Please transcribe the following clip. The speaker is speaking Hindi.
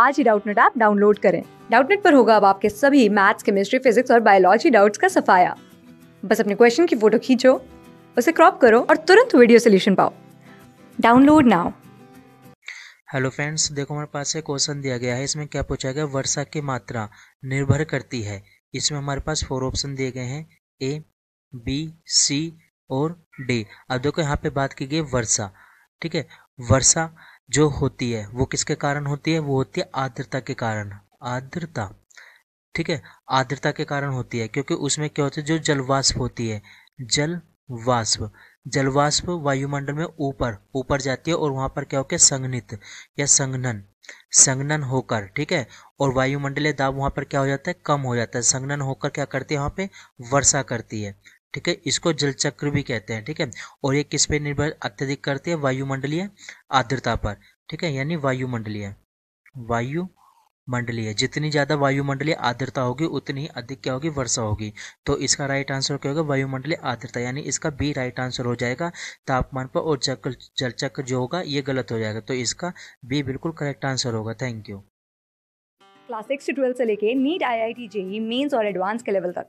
आज ही डाउटनेट ऐप डाउनलोड करें डाउटनेट पर होगा अब आपके सभी मैथ्स केमिस्ट्री फिजिक्स और बायोलॉजी डाउट्स का सफाया बस अपने क्वेश्चन की फोटो खींचो उसे क्रॉप करो और तुरंत वीडियो सोल्यूशन पाओ डाउनलोड नाउ हेलो फ्रेंड्स देखो हमारे पास एक क्वेश्चन दिया गया है इसमें क्या पूछा गया वर्षा की मात्रा निर्भर करती है इसमें हमारे पास फोर ऑप्शन दिए गए हैं ए बी सी और डी अब देखो यहाँ पे बात की गई वर्षा ठीक है वर्षा जो होती है वो किसके कारण होती है वो होती है आर्द्रता के कारण आर्द्रता ठीक है आर्द्रता के कारण होती है क्योंकि उसमें क्या होता है जो जलवाष्प होती है जल वाष्प जलवाष्प वायुमंडल में ऊपर ऊपर जाती है और वहाँ पर क्या होकर संघनित या संगनन संगनन होकर ठीक है और वायुमंडलीय दाब वहाँ पर क्या हो जाता है कम हो जाता है संगनन होकर क्या करती है वहाँ पे वर्षा करती है ठीक है इसको जल चक्र भी कहते हैं ठीक है और ये किस पे निर्भर अत्यधिक करती है वायुमंडलीय आर्द्रता पर ठीक है यानी वायुमंडलीय वायु मंडलीय जितनी ज़्यादा वायुमंडलीय आर्द्रता होगी उतनी ही अधिक क्या होगी वर्षा होगी तो इसका राइट आंसर क्या होगा वायुमंडलीय आर्द्रता यानी इसका बी राइट आंसर हो जाएगा तापमान पर और चक्र जल चक्र जो होगा ये गलत हो जाएगा तो इसका बी बिल्कुल करेक्ट आंसर होगा थैंक यू क्लास सिक्स से लेके NEET I I T JEE mains और एडवांस के लेवल तक